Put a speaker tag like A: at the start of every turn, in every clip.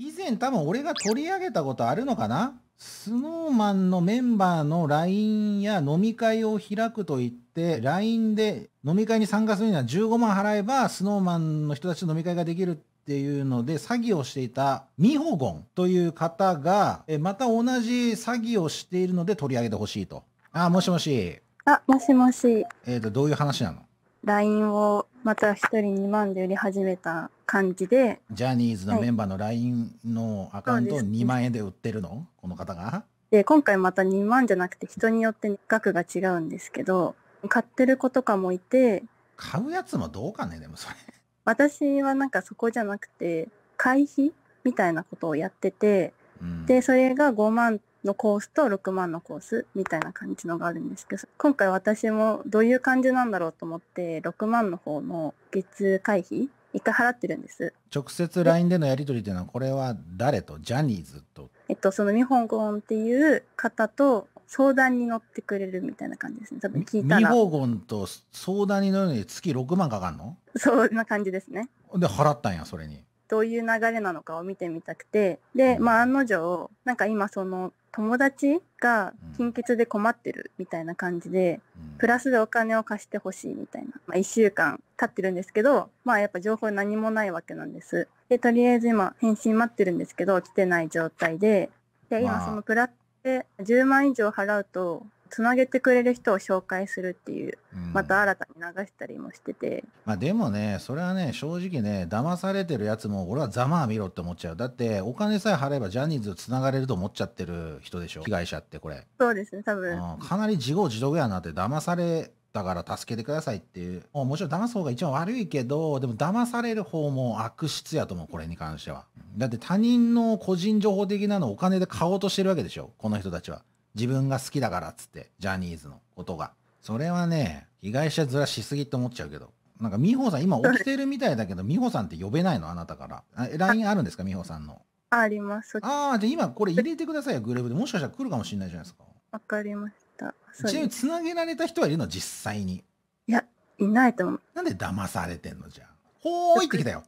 A: 以前多分俺が取り上げたことあるのかなスノーマンのメンバーの LINE や飲み会を開くといって、LINE で飲み会に参加するには15万払えば、スノーマンの人たちと飲み会ができるっていうので、詐欺をしていたミホゴンという方が、えまた同じ詐欺をしているので取り上げてほしいと。あ、もしもし。
B: あ、もしもし。
A: えっ、と、どういう話なの
B: ?LINE をまた一人2万で売り始めた感じで
A: ジャニーズのメンバーの LINE のアカウントを2万円で売ってるの、はい、この方が
B: で今回また2万じゃなくて人によって額が違うんですけど買ってる子とかもいて買うや
A: つもどうかねでもそれ
B: 私はなんかそこじゃなくて会費みたいなことをやってて、うん、でそれが5万のコースと6万のコースみたいな感じのがあるんですけど今回私もどういう感じなんだろうと思って6万の方の月会費一回払ってるんです
A: 直接 LINE でのやり取りっていうのはこれは誰とジャニーズと
B: えっとそのミホゴンっていう方と相談に乗ってくれるみたいな感じですね多分聞いたらミホ
A: ゴンと相談に乗るのに月6万かかんの
B: そんな感じですね
A: で払ったんやそれに
B: どういう流れなのかを見てみたくてで、まあ、案の定なんか今その友達が金欠で困ってるみたいな感じで、うん、プラスでお金を貸してほしいみたいな、まあ、1週間経ってるんですけどまあやっぱ情報何もないわけなんですでとりあえず今返信待ってるんですけど来てない状態でで今そのプラスで10万以上払うとつなげてくれる人を紹介するっていう、うん、また新たに流したりもしてて、
A: まあ、でもねそれはね正直ね騙されてるやつも俺はざまあ見ろって思っちゃうだってお金さえ払えばジャニーズつながれると思っちゃってる人でしょ被害者ってこれ
B: そうですね多分、うん、
A: かなり自業自得やなって騙されだから助けてくださいっていうもちろん騙す方が一番悪いけどでも騙される方も悪質やと思うこれに関してはだって他人の個人情報的なのをお金で買おうとしてるわけでしょこの人たちは自分が好きだからっつって、ジャニーズのことが。それはね、被害者ずらしすぎって思っちゃうけど。なんか美穂さん、今起きてるみたいだけど、美穂さんって呼べないのあなたから。LINE あるんですか美穂さんの。
B: あります。あ
A: あ、じゃあ今これ入れてくださいよ、グループで。もしかしたら来るかもしれないじゃないですか。
B: わかりました。
A: ちなみになげられた人はいるの実際に。いや、いないと思う。なんで騙されてんのじゃあ。
B: ほーいってきたよ。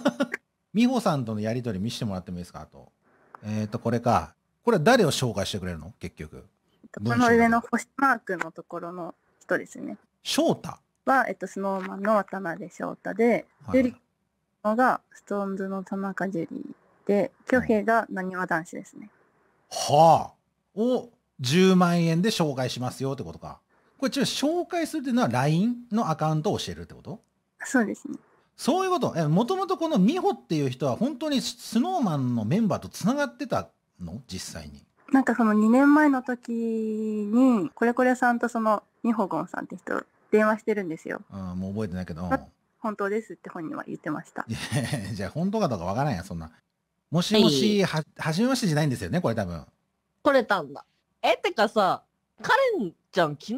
A: 美穂さんとのやりとり見せてもらってもいいですかあと。えっ、ー、と、これか。これは誰を紹介してくれるの結局。この上
B: の星マークのところの人ですね。翔太は、えっと、スノーマンの渡辺翔太で、はい、ジュリのがストーンズの田中樹で、恭平がなにわ男子ですね。
A: はあ。を10万円で紹介しますよってことか。これ、ちょ紹介するっていうのは LINE のアカウントを教えるってことそうですね。そういうこと。もともとこの美穂っていう人は本当に SnowMan のメンバーとつながってたの実際に。
B: なんかその2年前の時にこれこれさんとそのニホゴンさんって人電話してるんですよ。
A: うん、もう覚えてないけど。
B: 本当ですって本人は言ってました。
A: じゃあ本当かどうかわからんやそんな。もしもし、はい、はじめましてじゃないんですよねこれ多分。
B: 来れたんだ。えってかさ
C: カレンちゃん昨日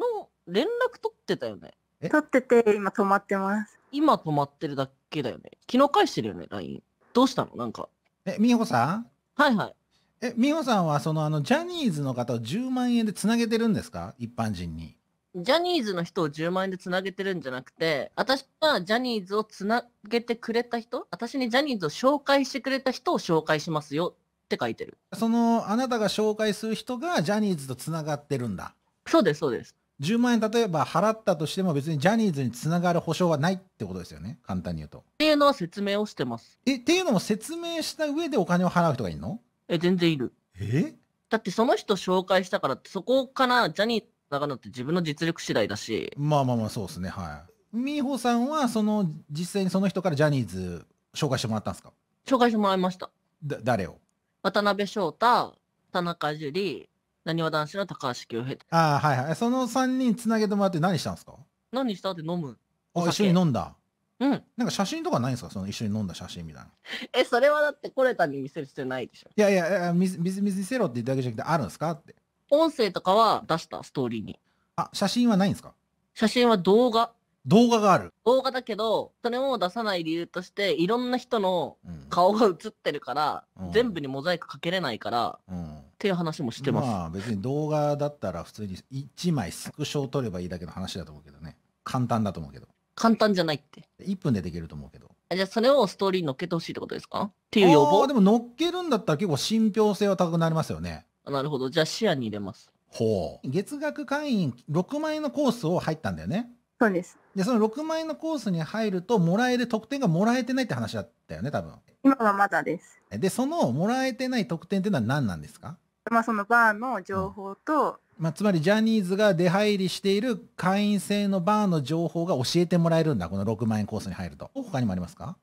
C: 連絡取ってたよね。取ってて今止まってます。今止まってるだけだよね。昨日返してるよね LINE。どうしたのなんか。え
A: 美穂さんはいはい。え、美穂さんはそのあのジャニーズの方を10万円でつなげてるんですか一般人に。
C: ジャニーズの人を10万円でつなげてるんじゃなくて、私がジャニーズをつなげてくれた人、私にジャニーズを紹介してくれた人を紹介し
A: ますよって書いてる。そのあなたが紹介する人がジャニーズとつながってるんだ。そうです、そうです。10万円例えば払ったとしても別にジャニーズにつながる保証はないってことですよね簡単に言うと。っていうのは説明をしてます。えっていうのも説明した上でお金を払う人がいるのえ、全然いる。えだってその人紹介したからって、そこから
C: ジャニー長野って自分の実力次第だし。
A: まあまあまあ、そうですね、はい。美穂さんは、その、実際にその人からジャニーズ紹介してもらったんですか紹
C: 介してもらいました。だ、誰を渡辺翔太、田中樹里、なにわ男子の高橋恭平。
A: ああ、はいはい。その3人つなげてもらって何したんですか
C: 何したって飲む。
A: あ、一緒に飲んだ。うん。なんか写真とかないんですかその一緒に飲んだ写真みたいな。え、それはだってコレタに見せる必要ないでしょ。いやいや、いや見見見せろって言ったわけじゃなくて、あるんですかって。音声とかは出した、ストーリーに。あ、写真はないんですか写真は動画。動画がある動画だ
C: けど、それも出さない理由として、いろんな人の顔が映ってるから、うん、全部にモザイクかけれないから、うん、
A: っていう話もしてます。まあ別に動画だったら普通に1枚スクショを撮ればいいだけの話だと思うけどね。簡単だと思うけど。簡単じゃないって。1分でできると思うけど。
C: じゃあそれをストーリーに乗っけてほしいってこと
A: ですかっていう要望でも乗っけるんだったら結構信憑性は高くなりますよね。なるほど。じゃあ視野に入れます。ほう。月額会員6万円のコースを入ったんだよね。そうです。で、その6万円のコースに入ると、もらえる得点がもらえてないって話だったよね、多分。今はまだです。で、そのもらえてない得点っていうのは何なんですかまあ、そのバーの情報と、まあ、つまりジャニーズが出入りしている会員制のバーの情報が教えてもらえるんだ、この6万円コースに入ると。他にもありますか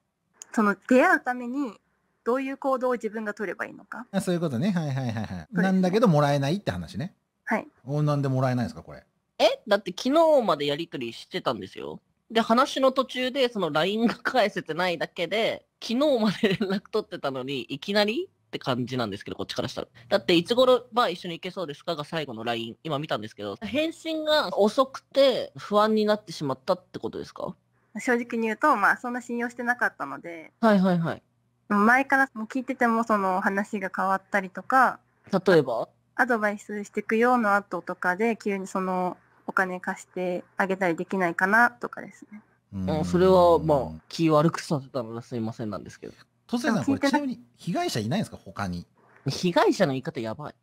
B: その出会うために、どういう行動を自分が取ればいいのか。
A: あそういうことね。はいはいはいはい。なんだけど、もらえないって話ね。はい。おなんでもらえないですか、これ。
C: えだって昨日までやり取りしてたんですよ。で、話の途中で、その LINE が返せてないだけで、昨日まで連絡取ってたのに、いきなりって感じなんですけど、こっちからしたら。だって、いつ頃バー一緒に行けそうですかが最後の LINE、今見たんですけど、返信が遅くて不安になってしまったってことですか正直
B: に言うと、まあ、そんな信用してなかったので、はいはいはい。前からもう聞いてても、その話が変わったりとか、例えばアドバイスしていくような後とかで、急にそのお金貸してあげたりできないかなとかですね。
C: うん、それはまあ気悪くさせたのですいませんなんですけど
B: トセさん、これちなみ
C: に被害者いないんですか他に。被害者の言い方やばい。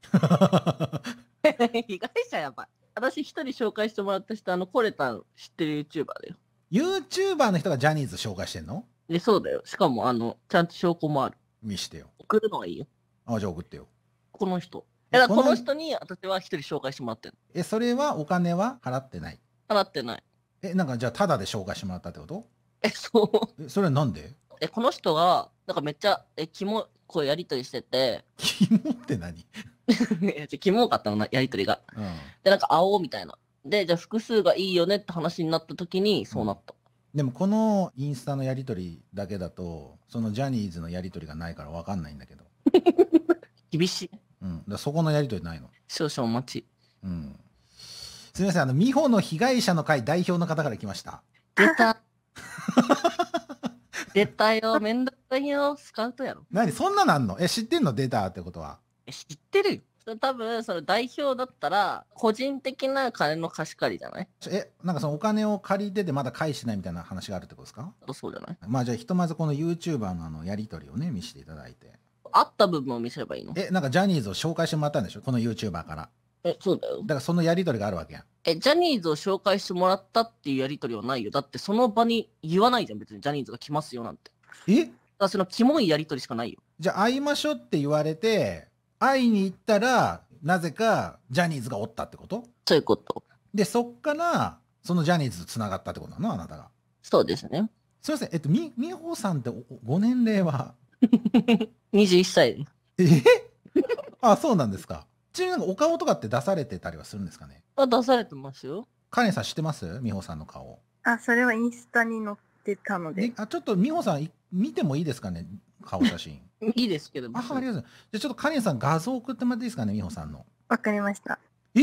C: 被害者やばい。私一人紹介してもらった人、あの、コレタン知ってる YouTuber だよ。
A: YouTuber の人がジャニーズ紹介してんのえ、そうだよ。しかも、あの、ちゃんと証拠もある。見してよ。送るのはいいよ。あ、じゃあ送ってよ。この人。え、だこの人
C: に私は一人紹介してもらってる。
A: え、それはお金は払ってない払ってない。え、なんかじゃあタダで紹介してもらったってことえ、そう。え、それはなんでこの人が、なんかめっちゃ、え、キモ、こうやりと
C: りしてて。キモって何 キモかったのな、やりとりが。うん、で、なんか、うみたいな。で、じゃあ複数がいいよねって話になった時に、そうなった。
A: うん、でも、このインスタのやりとりだけだと、そのジャニーズのやりとりがないから分かんないんだけど。厳しい。うん。だそこのやりとりないの。少々お待ち。うん。すみません、あの、美穂の被害者の会代表の方から来ました。出た。出
C: たよ、めんどくさいよ、スカウトやろ。
A: 何そんななんのえ、知ってんの出たってことは。え知
C: ってるよ。多分、その代表だったら、個人的な金の貸し借りじゃない
A: え、なんかそのお金を借りててまだ返してないみたいな話があるってことですかそうじゃないまあじゃあひとまずこの YouTuber のあのやりとりをね、見せていただいて。
C: あった部分を見せればいいの
A: え、なんかジャニーズを紹介してもらったんでしょこの YouTuber から。え、そうだよ。だからそのやりとりがあるわけやん。
C: え、ジャニーズを紹介してもらったっていうやりとりはないよ。だってその場に言わないじゃん、別にジャニーズが来ますよなんて。えだそのキモいやりとりしかないよ。
A: じゃあ会いましょうって言われて、会いに行ったら、なぜかジャニーズがおったってことそういうこと。で、そっから、そのジャニーズと繋がったってことなのあなたが。そうですね。すみません、えっと、み、みほさんってご年齢は ?21 歳。え あ、そうなんですか。ちなみにお顔とかって出されてたりはするんですかね
B: あ、出されてますよ。
A: カレンさん知ってます美穂さんの顔。
B: あ、それはインスタに載っ
A: てたので。であちょっと美穂さんい見てもいいですかね顔写真。いいですけど。あ、ありがとうございます。じゃちょっとカレンさん画像送ってもらっていいですかね美穂さんの。わかりました。え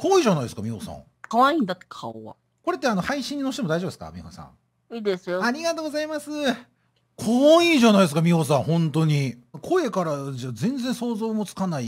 A: 可愛いじゃないですか美穂さん。可愛いんだって顔は。これってあの配信に載せても大丈夫ですか美穂さん。いいですよ。ありがとうございます。可愛いじゃないですか美穂さん本当に。声からじゃ全然想像もつかない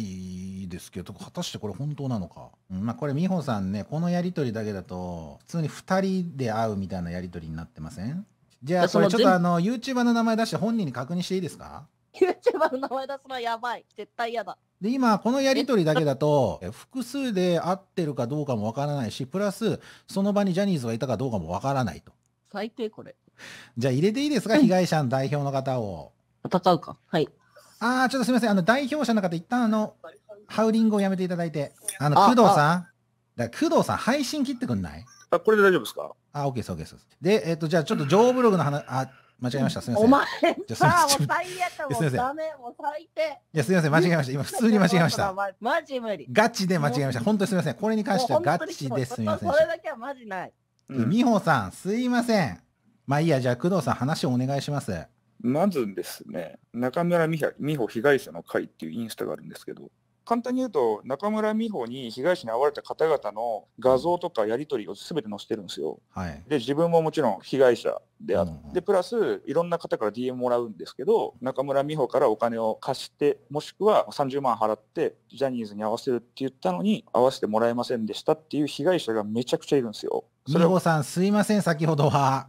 A: ですけど果たしてこれ本当なのか、うん、まあこれ美穂さんねこのやり取りだけだと普通に2人で会うみたいなやり取りになってませんじゃあこれちょっとあの YouTuber の名前出して本人に確認していいですか
C: YouTuber の名前出すのはやばい絶対嫌だ
A: で今このやり取りだけだと複数で会ってるかどうかもわからないしプラスその場にジャニーズがいたかどうかもわからないと
C: 最低これ
A: じゃあ入れていいですか、被害者の代表の方を戦うかはいああ、ちょっとすみません。あの、代表者の方、一旦あの、ハウリングをやめていただいて、あの、工藤さん、だ工藤さん、配信切ってくんないあ、これで大丈夫ですかあ、OK です、OK です。で、えっ、ー、と、じゃあちょっと、情報ブログの話、あ、間違えました。すみません。お前、じゃさあ、もう最
C: 悪、もダメ、もう最低。い
A: や、すみません、間違えました。今、普通に間違えました。
C: マジ無理。ガチで間違えました。本
A: 当にすみません。これに関してはガチですみません。それ
C: だけはマジない。
A: 美穂さん、すいません。まあいいや、じゃあ、工藤さん、話をお願いします。
D: まずですね、中村美穂被害者の会っていうインスタがあるんですけど、簡単に言うと中村美穂に被害者に遭われた方々の画像とかやり取りを全て載せてるんですよ。はい、で自分ももちろん被害者である、うんうん、でプラスいろんな方から DM もらうんですけど中村美穂からお金を貸してもしくは30万払ってジャニーズに合わせるって言ったのに合わせてもらえませんでしたっていう被害者がめちゃくちゃいるんですよ。
A: 美穂さんすいません先ほどは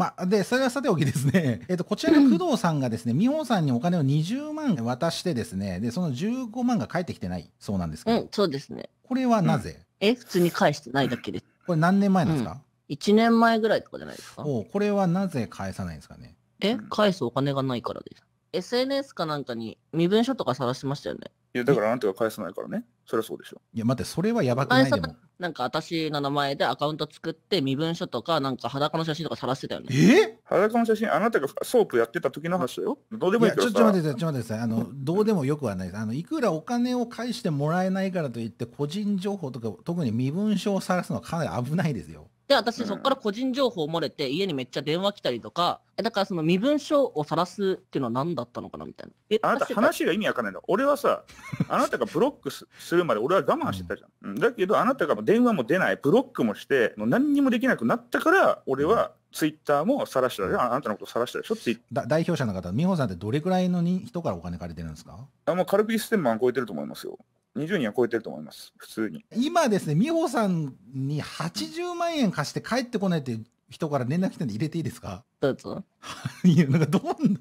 A: まあ、で、それはさておきですね、えっと、こちらの工藤さんがですね、美穂さんにお金を20万渡してですね、で、その15万が返ってきてないそうなんですけど、うん、そうですね。これはなぜ、うん、え、普通に返してないだけです。これ何年前なんですか、うん、?1 年前ぐらいとかじゃないですか。おこれは
C: なぜ返さないんですかね。え、返すお金がないからです。SNS かなんかに身分証とか探しましたよね。
D: いや、だからあなたが返さないからね。そりゃそうでしょ。い
A: や、待って、それは
D: やばくないでも。
C: なんか私の名前でアカウント作って身分証とか、なんか裸の写真とか探してたよね。
D: え裸の写真、あなたがソープやってた時の話だよ。どうでもいいからちょっと待って、ちょっと
A: 待ってください。あの、どうでもよくはないです。あの、いくらお金を返してもらえないからといって、個人情報とか、特に身分証を探すのはかなり危ないですよ。
C: で、私そこから個人情報漏れて、家にめっちゃ電話
D: 来たりとか、え、だからその身分証を晒すっていうのは何だったのかなみたいな。え、あなた話が意味わかんないの。俺はさ、あなたがブロックするまで俺は我慢してたじゃん。うん、だけど、あなたが電話も出ない、ブロックもして、もう何にもできなくなったから、俺は、ツイッターも晒したでしょあなたのこと晒したでしょって
A: 代表者の方、美穂さんってどれくらいの人からお金借りてるんです
D: かあもう軽く1000万超えてると思いますよ。20人は超えてると思います、普通に。
A: 今ですね、美穂さんに80万円貸して帰ってこないっていう人から連絡来てんで入れていいですかどうぞ。いや、なんかどん、集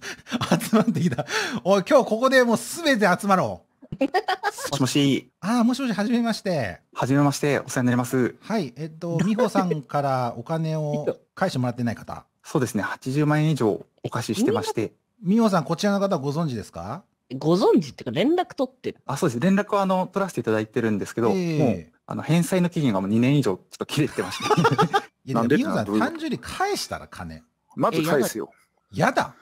A: まってきた。おい、今日ここでもうすべて集まろう。
D: もしもし。
A: ああ、もしもし、はじめまして。
D: はじめまして、お世話になります。
A: はい、えっと、美穂さんからお金を返してもらってない方。
D: そうですね、80万円以上お貸ししてまして。
A: 美穂さん、こちらの方ご存知ですかご存知っていうか連絡取ってるあそうです連絡はあの取らせていただいてるんですけど、えー、もうあの返済の期限がもう2年以上ちょっと切れてました。いやでも単純に返したら金まず返すよやだ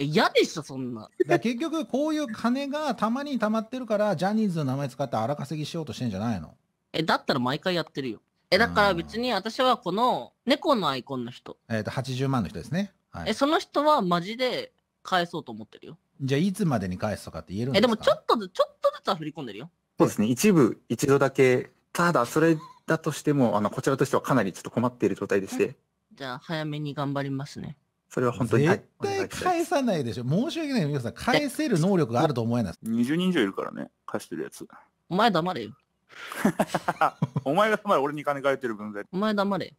A: 嫌でしょ、そんな。結局、こういう金がたまに溜まってるから、ジャニーズの名前使って荒稼ぎしようとしてんじゃないのえ、だったら毎
C: 回やってるよ。え、だから別に私はこの猫のアイコンの人。
A: えっ、ー、と、80万の人ですね。は
C: い、え、その人はマジで返そうと思ってるよ。
A: じゃあ、いつまでに返すとかって言
D: えるんですかえ、でも
C: ちょっと、ずちょっとずつは振り込んでるよ。
D: そうですね。一部、一度だけ、ただ、それだとしても、あの、こちらとしてはかなりちょっと困っている状態でして。
C: じゃあ、早めに頑張ります
D: ね。それは本当に。絶
A: 対返さないでしょ。申し訳ない。皆さん、返せる能力があると思
D: えない。20人以上いるからね、返してるやつ。
A: お前黙れよ。
D: お前が黙れ俺に金返ってる分際。お
A: 前黙れ。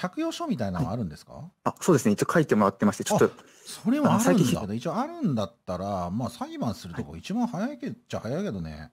A: 借用書みたいなのあるんですか、はい、
D: あそうですね、一応書いてもらってまして、ちょっと。
A: それはあるんだけど、一応あるんだったら、まあ裁判するとこ一番早いけっちゃ早いけどね。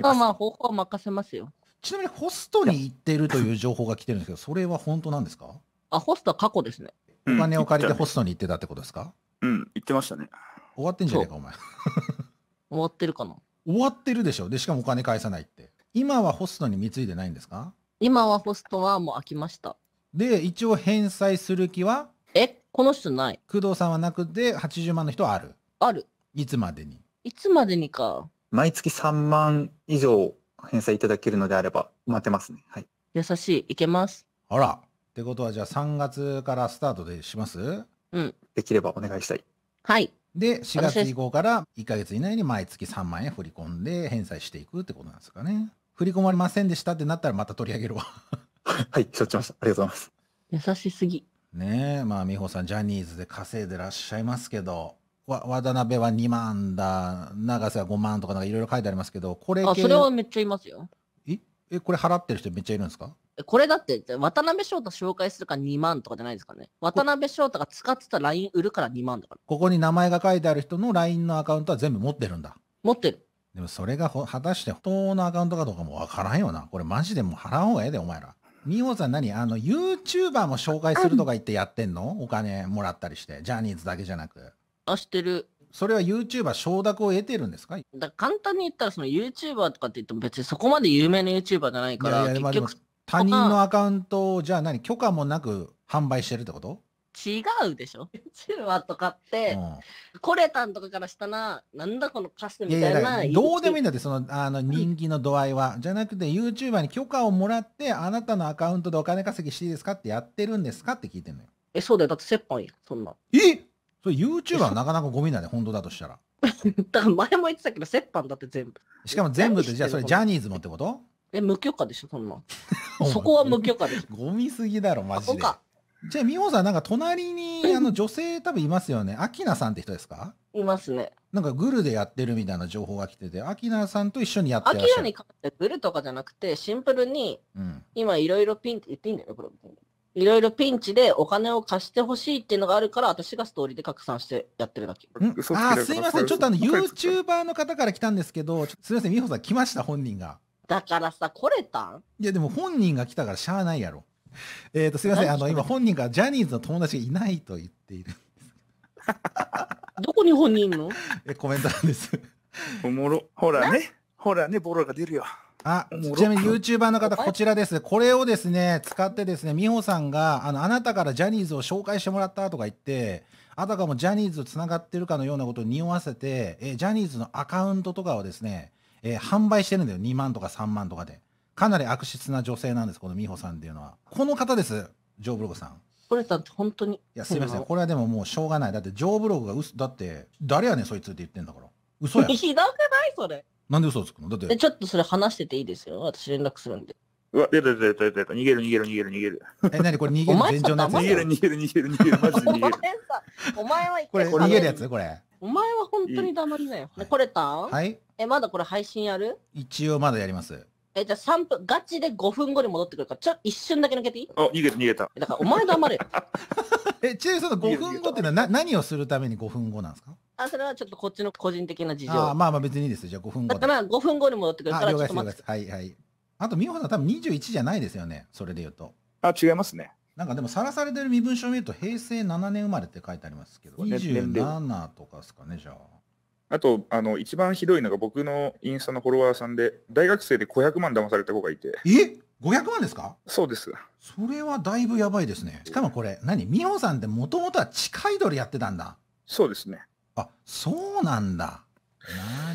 C: まあまあ、方法は任せますよ。
A: ちなみにホストに行ってるという情報が来てるんですけど、それは本当なんですか
C: あ、ホストは過去ですね。
A: お金を借りてホストに行ってたってことですかうん、行ってましたね。終わってんじゃねえか、お前。終わってるかな。終わってるでしょ。で、しかもお金返さないって。今はホストに貢いでないんですか今はホストはもう飽きました。で、一応返済する気はえ、この人ない。工藤さんはなくて、80万の人はある。ある。いつまでにいつまでにか。毎月3万以上返済いただけるのであれば、待ってますね。はい。優しい。いけます。あら。ってことは、じゃあ3月からスタートでします
D: うん。できれ
A: ばお願いしたい。はい。で、4月以降から1か月以内に毎月3万円振り込んで返済していくってことなんですかね。振り込まれませんでしたってなったらまた取り上げるわ。
D: はい、承知しました。ありがとうござい
A: ます。優しすぎ。ねえ、まあ、美穂さん、ジャニーズで稼いでらっしゃいますけど、わ渡辺は2万だ、永瀬は5万とかなんかいろいろ書いてありますけど、これあ、それは
C: めっちゃいますよ。
A: え、え、これ払ってる人めっちゃいるんですか
C: これだって、渡辺翔太紹介するから2万とかじゃないですかね。渡辺
A: 翔太が使ってた LINE 売るから2万だから。ここに名前が書いてある人の LINE のアカウントは全部持ってるんだ。持ってる。でもそれが果たして本当のアカウントかどうかもわからんよな。これマジでもう払う方がええで、お前ら。美穂さん何あの、YouTuber も紹介するとか言ってやってんのお金もらったりして。ジャニーズだけじゃなく。あ、してる。それは YouTuber 承諾を得てるんですかだ簡単に言ったら、その YouTuber とかって言っても別にそこまで有名な YouTuber じゃないから、いやいや結局他人のアカウントをじゃあ何許可もなく販売してるってこと
C: 違うでしょチ話とかって、うん、コレタンとかからしたら、なんだこのカスみたいな。いやいやどうでもいい
A: んだって、その、あの、人気の度合いは。じゃなくて、YouTuber に許可をもらって、あなたのアカウントでお金稼ぎしていいですかってやってるんですかって聞いてんのよ。え、そうだよ。だって折半や、そんな。えそれ YouTuber なかなかゴミだね、本当だとしたら。だから前も言ってたけど、折半だって全部。しかも全部って、じゃあそれジャニーズもってことえ、無許可でしょ、そんな。そこは無許可でしょ。ゴミすぎだろ、マジで。じゃあ、美穂さん、なんか隣に、あの、女性多分いますよね。アキナさんって人ですかいますね。なんかグルでやってるみたいな情報が来てて、アキナさんと一緒にやってらっしゃる。アキナに
C: 関してグルとかじゃなくて、シンプルに、うん、今いろいろピンチ、言っていいんだよ、これ。いろいろピンチでお金を貸してほしいっていうのがあるから、私がストーリーで拡散してやってるだけ。
A: あ、すいません。ちょっとあの、YouTuber の方から来たんですけど、すいません、美穂さん来ました、本人が。だ
C: からさ、来れたん
A: いや、でも本人が来たからしゃあないやろ。えっ、ー、と、すいません。あの、今本人がジャニーズの友達がいないと言っているんですど。こに本人いるの え、コメントなんです。
D: おもろ。ほらね。ほらね、ボロが出るよ。
A: あ、ちなみに YouTuber の方、こちらです。これをですね、使ってですね、美穂さんが、あの、あなたからジャニーズを紹介してもらったとか言って、あたかもジャニーズと繋がってるかのようなことを匂わせて、え、ジャニーズのアカウントとかをですね、えー、販売してるんだよ2万とか3万とかでかなり悪質な女性なんですこの美穂さんっていうのはこの方ですジョーブログさんこ
C: れだって本当にいやすいませんこ
A: れはでももうしょうがないだってジョーブログが嘘だって誰やねんそいつって言ってんだから嘘
C: や ひどくないそれ
D: なんで嘘つくのだって
C: ちょっとそれ話してていいですよ私連絡するんで
D: うわ、出た出た出た出た。逃げる逃げる逃げる逃げる。え、なにこれ逃げる前兆のやつ逃げる逃げる逃げる逃げる。
A: マジで逃げる。
C: お前はこれ逃げるやつこれ。お前は本当に黙りなよ。ね、これたはい。え、まだこれ配信やる
A: 一応まだやります。
C: え、じゃあ3分、ガチで5分後に戻ってくるから、ちょ、一瞬だけ抜けていい
A: あ、逃げた逃げた。だからお前
C: 黙れ。え、
A: ちなみにその5分後ってのはな何をするために5分後なんですか
C: あ、それはちょっとこっちの個人的な事情。あ
A: まあまあ別にいいですじゃあ5分後。だか
C: ら5分後に戻ってくるから、ちょっと待って。
A: はいはい。あと、美穂さん多分21じゃないですよね。それで言うと。あ、違いますね。なんかでも、さらされてる身分証を見ると、平成7年生まれって書いてありますけど、27とかですかね、じゃあ。
D: あと、あの、一番ひどいのが僕のインスタのフォロワーさんで、大学生で500万騙された子がいて。え ?500 万ですかそうです。
A: それはだいぶやばいですね。しかもこれ、何美穂さんってもともとは地下アイドルやってたんだ。そうですね。あ、そうなんだ。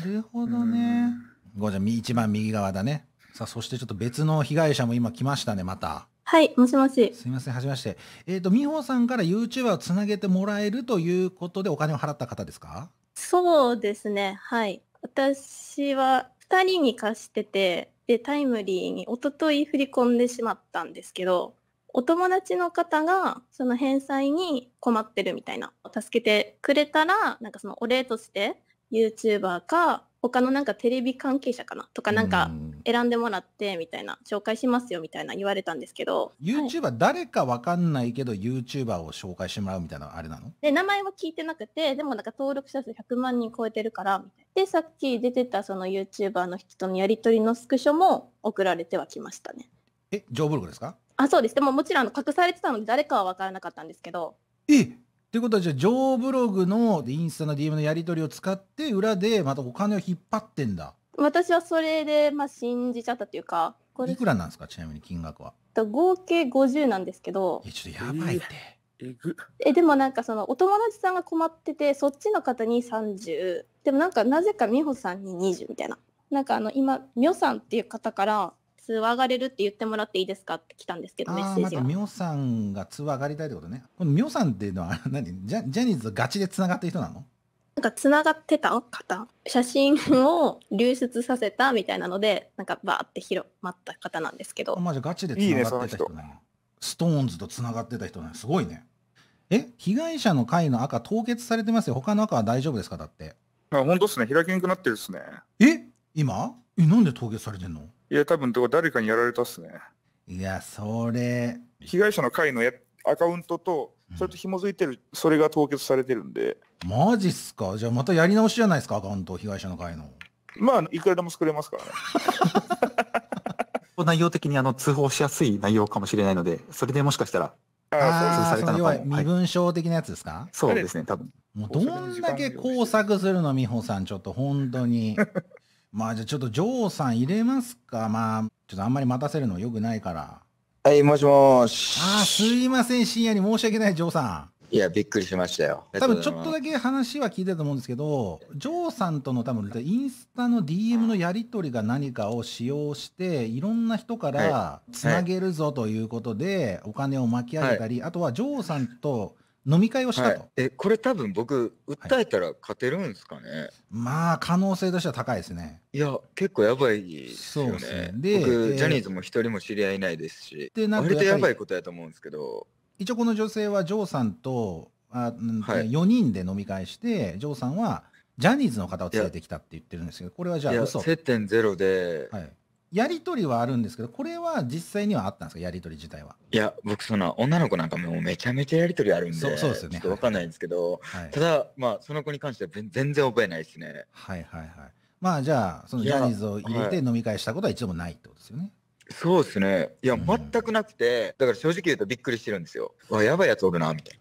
A: なる
E: ほどね。
A: ごじゃ一番右側だね。さあ、そしてちょっと別の被害者も今来ましたね、また。
E: はい、もしもし。
A: すみません、はじめまして。えっ、ー、と、美穂さんから YouTuber をつなげてもらえるということでお金を払った方ですか
E: そうですね、はい。私は2人に貸してて、で、タイムリーに一昨日振り込んでしまったんですけど、お友達の方がその返済に困ってるみたいな、助けてくれたら、なんかそのお礼として YouTuber か他のなんかテレビ関係者かなとかなんか選んでもらってみたいな紹介しますよみたいな言われたんですけど
A: YouTuber、誰かわかんないけど YouTuber を紹介してもらうみたいなあれなの
E: で名前は聞いてなくてでもなんか登録者数100万人超えてるからみたいでさっき出てたその YouTuber の人とのやり取りのスクショも送られてはきましたね
A: えジョーブログですか
E: あそうですでももちろん隠されてたので誰かは分からなかったんですけど
A: えていうことは、じゃあ、ブログのインスタの DM のやり取りを使って、裏でまたお金を引っ張ってんだ。
E: 私はそれで、まあ、信じちゃったというか、いくらなんで
A: すか、ちなみに金額は。
E: と合計50なんですけど。え、ちょ
A: っとやばいって。えぐ
E: えでもなんかそのお友達さんが困っててそっちの方に30でもなんかなぜか美穂さんに20みたいななんかあの今美穂さんっていう方からつわがれるって言ってもらっていいですかって来たんですけど、メッセージが。み
A: ょさんがつわがりたいってことね。このみょさんっていうのは何ジャ、ジャニーズとガチでつながってる人なの
E: なんかつながってた方写真を流出させたみたいなのでなんかバーって広まった方なんですけど
A: まあじゃガチでつながってた人ね、ね、ストーンズとつながってた人ねすごいねえ被害者の会の赤凍結されてますよ他の赤は大丈夫ですかだっ
D: てあ本当っすね開けなくなってるっすねえ今えなんで凍結されてんのいや、多分誰かにやられたっすね。いや、それ。被害者の会のやアカウントと、それと紐づいてる、うん、それが凍結されてるんで。
A: マジっすかじゃあまたやり直しじゃないですか、アカウント、被害
D: 者の会の。まあ、いくらでも作れますからね。内容的にあの通報しやすい内容かもしれないので、それでもしかしたら
A: ああ、その要は身分証的なやつですか、はい、そうです
D: ね、多分。もう
A: どんだけ工作するの、美穂さん、ちょっと本当に。まあじゃあちょっとジョーさん入れますかまあちょっとあんまり待たせるのよくないからはいもしもしあすいません深夜に申し訳ないジョーさん
D: いや、びっくりしましたよ。多分ちょっとだ
A: け話は聞いてたと思うんですけど、ジョーさんとの多分インスタの DM のやり取りが何かを使用して、いろんな人からつなげるぞということで、お金を巻き上げたり、はい、あとはジョーさんと
D: 飲み会をしたと、はい、えこれ多分僕訴えたら勝てるんですかね、はい、
A: まあ可能性としては高いですね
D: いや結構やばいですよねそうですねで僕、えー、ジャニーズも一人も知り合いないですしでなんか割とやばいことやと思うんですけど
A: 一応この女性はジョーさんとあ、はい、4人で飲み会してジョーさんはジャニーズの方を連れてきたっ
D: て言ってるんですけどこれはじゃあ嘘接点ゼロで、はい、
A: やり取りはあるんですけど、これは実際にはあったんですか、やり取り自体は。
D: いや、僕、その女の子なんかもうめちゃめちゃやり取りあるんで、そうそうですよね。ちょっとわかんないんですけど、はい、ただ、まあ、その子に関しては全然覚えないですね。はいはいはい。
A: まあ、じゃあ、そのジャニーズを入れて飲み会したことは一度もないってことですよね。
D: そうですね。いや、全くなくて、だから正直言うとびっくりしてるんですよ。わ、やばいやつおるな、みたい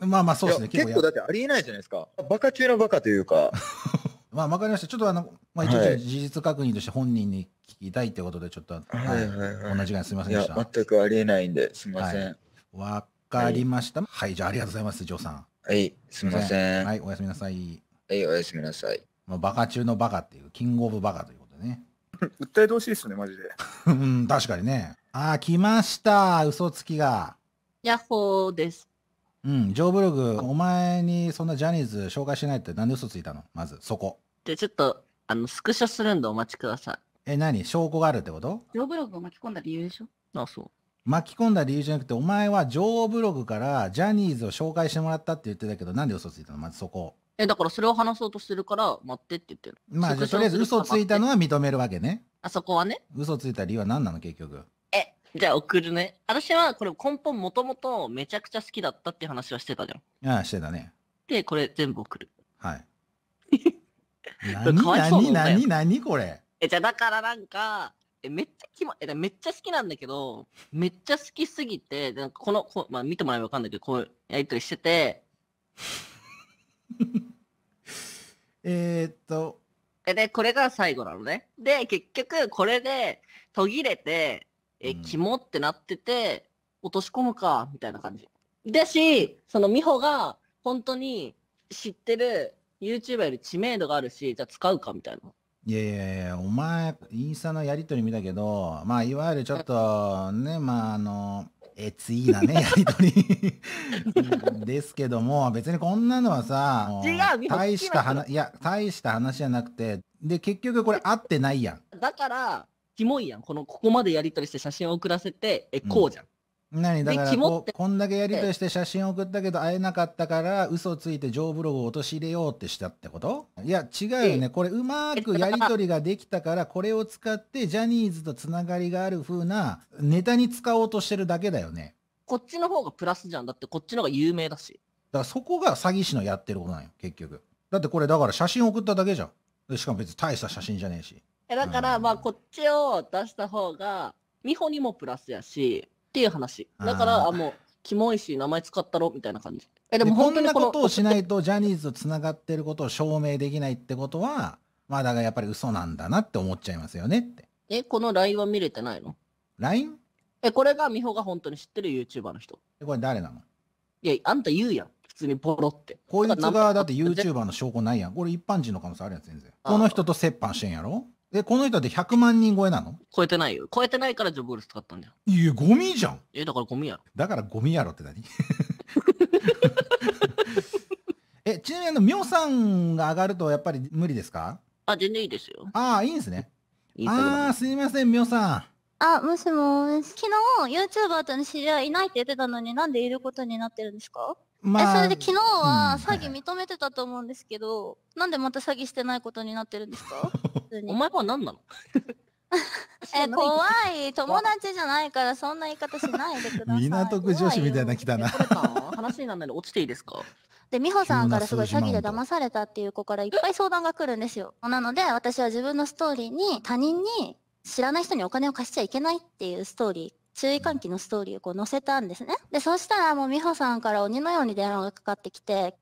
A: な。まあまあ、そうですね結。結構だって
D: ありえないじゃないですか。バカ中のバカというか。
A: まあ、わかりました。ちょっとあの、まあ、一応事実確認として本人に聞きたいってことで、ちょっと、はい、はい
D: はいはい、同じぐらすみませんでした。全くありえないんで、すみません。
A: わ、はい、かりました、はい、はい。じゃあありがとうございます、ジョーさん。
D: はい、すみません。はい、おやすみなさい。はい、おやすみなさい。
A: まあ、バカ中のバカっていう、キングオブバカということでね。訴えてほしいですね、マジで。うん、確かにね。ああ、来ました。嘘つきが。
C: ヤッホーです。
A: うん、ジョーブログ、お前にそんなジャニーズ紹介しないってなんで嘘ついたのまず、そこ。で、ちょっと、あの、スクショするんでお待ちください。え、何証拠があるってこと
B: ジョーブログを巻き込んだ理由でしょ
A: あ、そう。巻き込んだ理由じゃなくて、お前はジョーブログからジャニーズを紹介してもらったって言ってたけど、なんで嘘ついたのまずそこ。
C: え、だからそれを話そうとしてるから、待ってって言ってる。まあ、じゃとりあえず嘘つい
A: たのは認めるわけね。あそこはね。嘘ついた理由は何なの結局。
C: じゃあ送るね。私はこれ根本もともとめちゃくちゃ好きだったって話はしてたじゃ
A: ん。ああ、してたね。
C: で、これ全部送る。
A: はい。何何何何これ。
C: え、じゃあだからなんか、えめっちゃきま、えめっちゃ好きなんだけど、めっちゃ好きすぎて、なんかこの、こまあ見てもらえばわかんないけど、こうやりとりしてて。えっと。で、これが最後なのね。で、結局これで途切れて、え、キモってなってて、落とし込むか、みたいな感じ。だし、その美穂が、本当に知ってる YouTuber より知名度があるし、じゃあ使うか、みたいな。
A: いやいやいや、お前、インスタのやりとり見たけど、まあ、いわゆるちょっと、ね、まあ、あの、えついなね、やりとり ですけども、別にこんなのはさ、大した話、いや、大した話じゃなくて、で、結局これ合ってないやん。
C: だから、キモいやん。この、ここまでやり取りして写真を送らせて、え、こうじゃん。
A: うん、何だからここんだけやり取りして写真送ったけど会えなかったから嘘ついて上ブログを陥れようってしたってこといや違うよねこれうまくやり取りができたからこれを使ってジャニーズとつながりがある風なネタに使おうとしてるだけだよね
C: こっちの方がプラスじゃんだってこっちの方が有名だしだ
A: からそこが詐欺師のやってることなんよ結局だってこれだから写真送っただけじゃんしかも別に大した写真じゃねえし
C: だから、まあこっちを出した方が美穂にもプラスやしっていう話だからあもうキモいし名前使ったろみたいな感じえでも本当にこんなこと
A: をしないとジャニーズとつながってることを証明できないってことはまあだがやっぱり嘘なんだなって思っちゃいますよねって
C: えこの LINE は見れてないの LINE? えこれが美穂が本当に知ってる YouTuber の人えこれ誰なのいやあ
A: んた言うやん普通にボロってこいつがだって YouTuber の証拠ないやんこれ一般人の可能性あるやん全然この人と折半してんやろえ、この人って100万人超えなの
C: 超えてないよ。超えてないからジョブウル使ったんだよ。
A: いや、ゴミじゃん。
C: え、だからゴミやろ。
A: だからゴミやろって何 え、ちなみにあの、ミョさんが上がるとやっぱり無理ですか
C: あ、全然いいですよ。
A: ああ、いいんですね。いいああ、すいません、ミョさん。
F: あ、もしもし。昨日、YouTuber との知り合いいないって言ってたのに、なんでいることになってるんですかまあ、それで昨日は詐欺認めてたと思うんですけど、うん、なんでまた詐欺してないことになってるんですか お前は何なの え、怖い。友達じゃないから、そんな言い方しないでください。港区女子みたいな来たな。話に
C: なんないの落ちていいですか
F: で、美穂さんからすごい詐欺で騙されたっていう子からいっぱい相談が来るんですよ。なので、私は自分のストーリーに他人に知らない人にお金を貸しちゃいけないっていうストーリー注意喚起のストーリーをこう載せたんですね。で、そしたらもう美穂さんから鬼のように電話がかかってきて、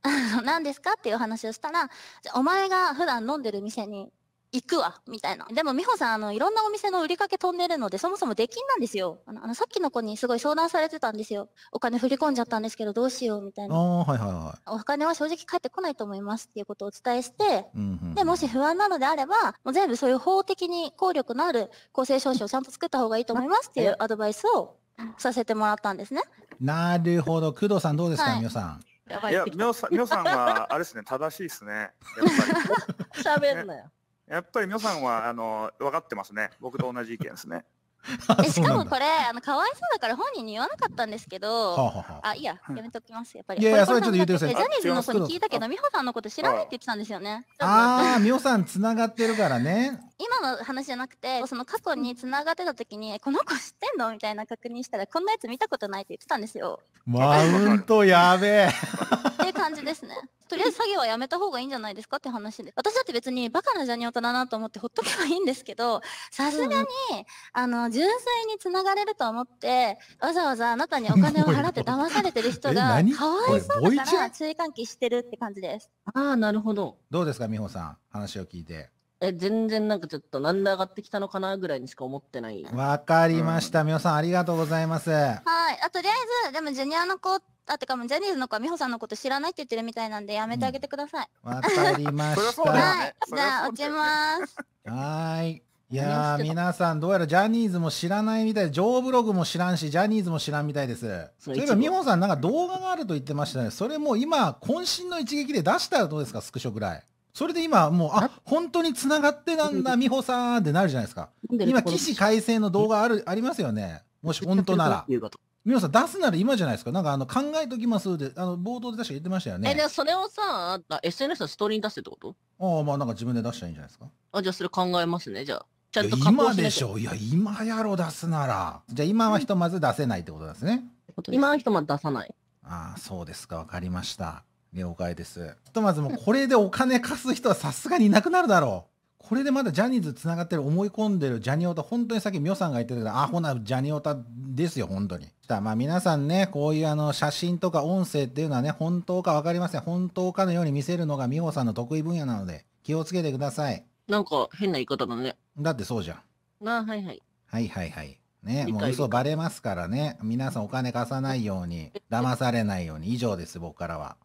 F: 何ですかっていう話をしたら、お前が普段飲んでる店に行くわ、みたいな。でも、美穂さん、あの、いろんなお店の売りかけ飛んでるので、そもそも出禁なんですよ。あの、あのさっきの子にすごい相談されてたんですよ。お金振り込んじゃったんですけど、どうしよう、みたいな。はいはいはい。お金は正直返ってこないと思いますっていうことをお伝えして、うんうん、で、もし不安なのであれば、もう全部そういう法的に効力のある公正証書をちゃんと作った方がいいと思いますっていうアドバイスをさせてもらったんですね。
A: なるほど。工藤さんどうですか、はい、皆
D: さん。やばい。いや、みょさんは、あれですね、正しいですね。やっぱ
F: り。喋んなよ。
D: やっぱり皆さんはあの分かってますね。僕と同じ意見ですね。
F: えしかもこれあのかわいそうだから本人に言わなかったんですけど、はあはあ、あいいややめときますやっぱりいやいやそれちょっと言ってくださいジャニーズの子に聞いたけど美穂さんのこと知らないって言ってたんですよね
A: ああ美穂さんつながってるからね
F: 今の話じゃなくてその過去につながってた時にこの子知ってんのみたいな確認したらこんなやつ見たことないって言ってたんですよ
A: マウントやべえっ
F: ていう感じですねとりあえず作業はやめた方がいいんじゃないですかって話で。私だって別にバカなジャニオタだなと思ってほっとけばいいんですけど、さすがに、あの、純粋につながれると思って、わざわざあなたにお金を払って騙されてる人が、かわいそうだから注意喚起してるって感じです。
A: ああ、なるほど。どうですか、美穂さん。話を聞いて。
C: え、全然なんかちょっとなんで上がってきたのかなぐらいにしか思ってない。
A: わかりました。み、うん、さんありがとうございます。はい。
F: あ、とりあえず、でもジュニアの子っっってかもジャニーズの子は美穂さんのこと知らないって言ってるみたいなんでやめてあげてください。
A: わ、かりました。は
F: い、じゃあ落ちます。
A: はい。いや皆さんどうやらジャニーズも知らないみたいで、ジョーブログも知らんし、ジャニーズも知らんみたいです。そういえば、美穂さんなんか動画があると言ってましたね。それも今、渾身の一撃で出したらどうですか、スクショぐらい。それで今、もう、あ、本当に繋がってなんだ、美穂さんってなるじゃないですか。今、起死回生の動画ある、ありますよね。もし本当なら。皆さん出すなら今じゃないですか。なんかあの考えときますで、あの冒頭で確か言ってましたよね。え、で
C: それをさ、あ SNS のストーリーに出すってこと
A: ああ、まあなんか自分で出したらいいんじゃないですか。
C: あ、じゃあそれ考えますね、じゃあ。ちゃんと加工今でしょ。
A: いや、今やろ出すなら。じゃあ今はひとまず出せないってことですね。うん、今はひとまず出さない。ああ、そうですか。わかりました。了解です。ひとまずもうこれでお金貸す人はさすがにいなくなるだろう。これでまだジャニーズつながってる思い込んでるジャニオタ本当にさっきミョさんが言ってたけどアホなジャニオタですよ、本当に。まあ皆さんね、こういうあの写真とか音声っていうのはね、本当か分かりません。本当かのように見せるのが美穂さんの得意分野なので、気をつけてください。
C: なんか変な言い方だね。だってそうじゃん。なあ、はいはい。
A: はいはいはい。ね、もう嘘バレますからね。皆さんお金貸さないように、騙されないように、以上です、僕からは。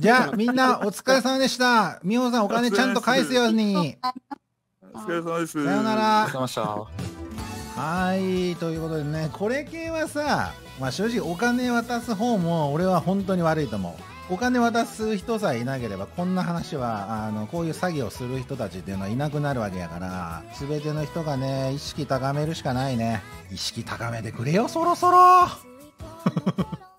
A: じゃあみんなお疲れ様でした。美穂さんお金ちゃんと返すように。
D: お疲れ様です。さよなら。お疲れ様でした。
A: はいということでねこれ系はさ、まあ、正直お金渡す方も俺は本当に悪いと思うお金渡す人さえいなければこんな話はあのこういう詐欺をする人たちっていうのはいなくなるわけやから全ての人がね意識高めるしかないね意識高めてくれよそろそろ